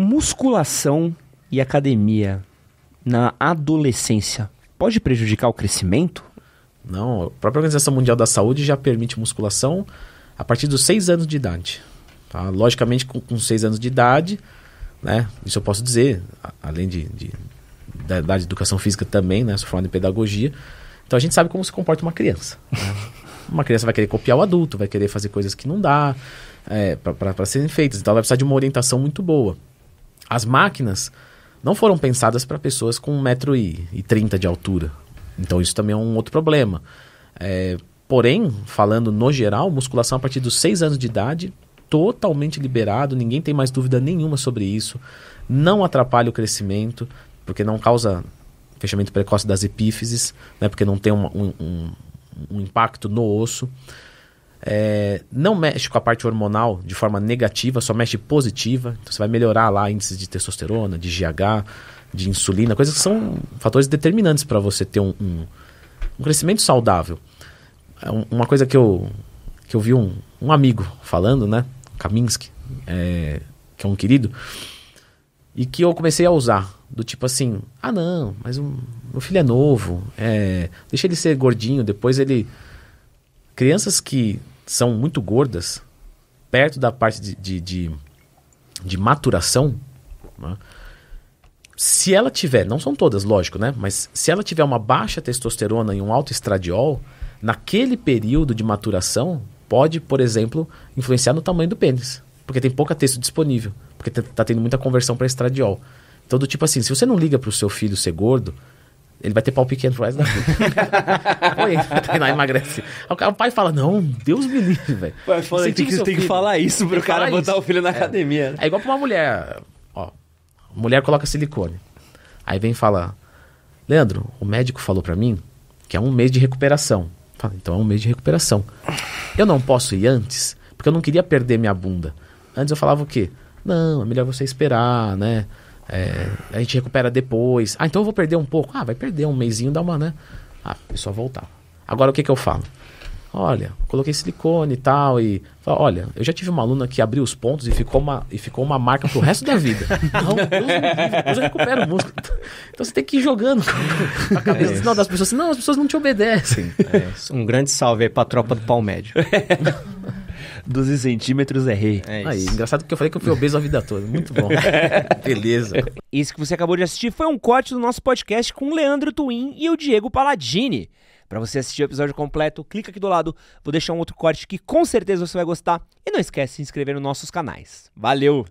Musculação e academia na adolescência pode prejudicar o crescimento? Não, a própria Organização Mundial da Saúde já permite musculação a partir dos 6 anos de idade. Tá? Logicamente, com 6 anos de idade, né? Isso eu posso dizer, além de, de da, educação física também, né? Sou formado em pedagogia. Então a gente sabe como se comporta uma criança. Né? uma criança vai querer copiar o adulto, vai querer fazer coisas que não dá é, para serem feitas. Então ela vai precisar de uma orientação muito boa. As máquinas não foram pensadas para pessoas com 1,30m de altura. Então isso também é um outro problema. É, porém, falando no geral, musculação a partir dos 6 anos de idade, totalmente liberado, ninguém tem mais dúvida nenhuma sobre isso. Não atrapalha o crescimento, porque não causa fechamento precoce das epífises, né, porque não tem um, um, um, um impacto no osso. É, não mexe com a parte hormonal de forma negativa, só mexe positiva. Então você vai melhorar lá índices de testosterona, de GH, de insulina, coisas que são fatores determinantes para você ter um, um, um, crescimento saudável. É uma coisa que eu, que eu vi um, um amigo falando, né? Kaminsky, é, que é um querido, e que eu comecei a usar. Do tipo assim, ah não, mas o meu filho é novo, é, deixa ele ser gordinho, depois ele crianças que são muito gordas, perto da parte de, de, de, de maturação, né? se ela tiver, não são todas, lógico, né? Mas se ela tiver uma baixa testosterona e um alto estradiol, naquele período de maturação, pode, por exemplo, influenciar no tamanho do pênis. Porque tem pouca texto disponível. Porque está tá tendo muita conversão para estradiol. Então, do tipo assim, se você não liga para o seu filho ser gordo, ele vai ter pau pequeno pro resto da vida. Põe tá lá, emagrece. o, o pai fala, não, Deus me livre, velho. Pai fala, tem, que, tem que falar isso pro cara isso. botar o filho na é, academia. Né? É igual pra uma mulher, ó. Mulher coloca silicone. Aí vem fala, Leandro, o médico falou para mim que é um mês de recuperação. Fala, então é um mês de recuperação. Eu não posso ir antes, porque eu não queria perder minha bunda. Antes eu falava o quê? Não, é melhor você esperar, né? É, a gente recupera depois. Ah, então eu vou perder um pouco. Ah, vai perder um mêsinho, dá uma, né? Ah, é só voltar. Agora o que, que eu falo? Olha, coloquei silicone e tal. E falo, olha, eu já tive uma aluna que abriu os pontos e ficou uma, e ficou uma marca pro resto da vida. não, Deus, eu recupero o músculo. Então você tem que ir jogando com a é cabeça é não, das pessoas. Não, as pessoas não te obedecem. É um grande salve aí pra tropa do médio. 12 centímetros é rei. É Aí, engraçado porque eu falei que eu fui obeso a vida toda. Muito bom. Beleza. Isso que você acabou de assistir foi um corte do nosso podcast com o Leandro Twin e o Diego Paladini. Para você assistir o episódio completo, clica aqui do lado. Vou deixar um outro corte que com certeza você vai gostar. E não esquece de se inscrever nos nossos canais. Valeu!